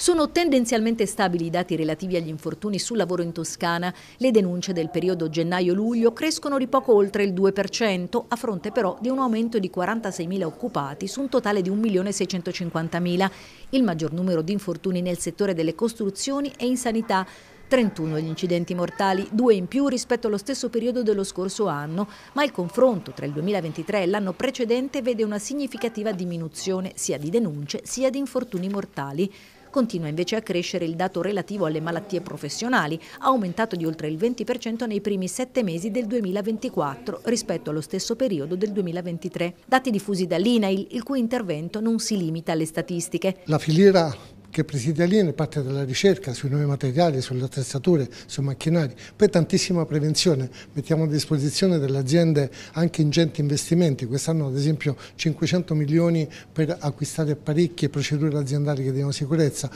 Sono tendenzialmente stabili i dati relativi agli infortuni sul lavoro in Toscana. Le denunce del periodo gennaio-luglio crescono di poco oltre il 2%, a fronte però di un aumento di 46.000 occupati su un totale di 1.650.000. Il maggior numero di infortuni nel settore delle costruzioni e in sanità. 31 gli incidenti mortali, due in più rispetto allo stesso periodo dello scorso anno, ma il confronto tra il 2023 e l'anno precedente vede una significativa diminuzione sia di denunce sia di infortuni mortali. Continua invece a crescere il dato relativo alle malattie professionali, aumentato di oltre il 20% nei primi sette mesi del 2024 rispetto allo stesso periodo del 2023. Dati diffusi dall'INAIL, il cui intervento non si limita alle statistiche. La filiera che preside l'INE parte dalla ricerca sui nuovi materiali, sulle attrezzature, sui macchinari, poi tantissima prevenzione, mettiamo a disposizione delle aziende anche ingenti investimenti, quest'anno ad esempio 500 milioni per acquistare apparecchi e procedure aziendali che diano sicurezza,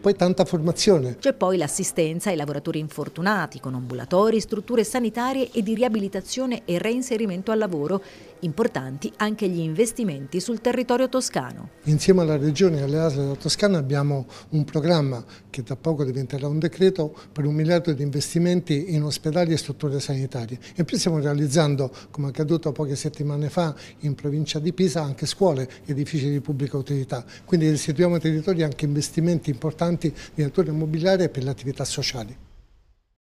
poi tanta formazione. C'è poi l'assistenza ai lavoratori infortunati con ambulatori, strutture sanitarie e di riabilitazione e reinserimento al lavoro Importanti anche gli investimenti sul territorio toscano. Insieme alla Regione e alle ASL della Toscana abbiamo un programma che da poco diventerà un decreto per un miliardo di investimenti in ospedali e strutture sanitarie. E più stiamo realizzando, come è accaduto poche settimane fa in provincia di Pisa, anche scuole, edifici di pubblica utilità. Quindi restituiamo ai territori anche investimenti importanti di natura immobiliare e per le attività sociali.